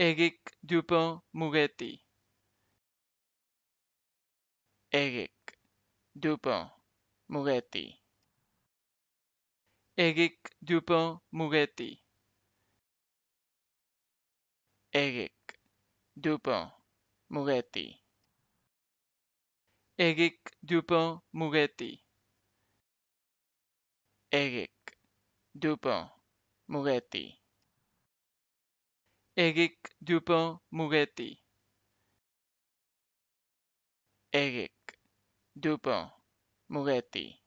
Eric dupont Muretti Eric Dupont-Moretti. Eric dupont Muretti Eric Dupont-Moretti. Eric dupont Muretti Eric dupont muretti Eric Dupont-Moretti. Eric Dupont-Moretti.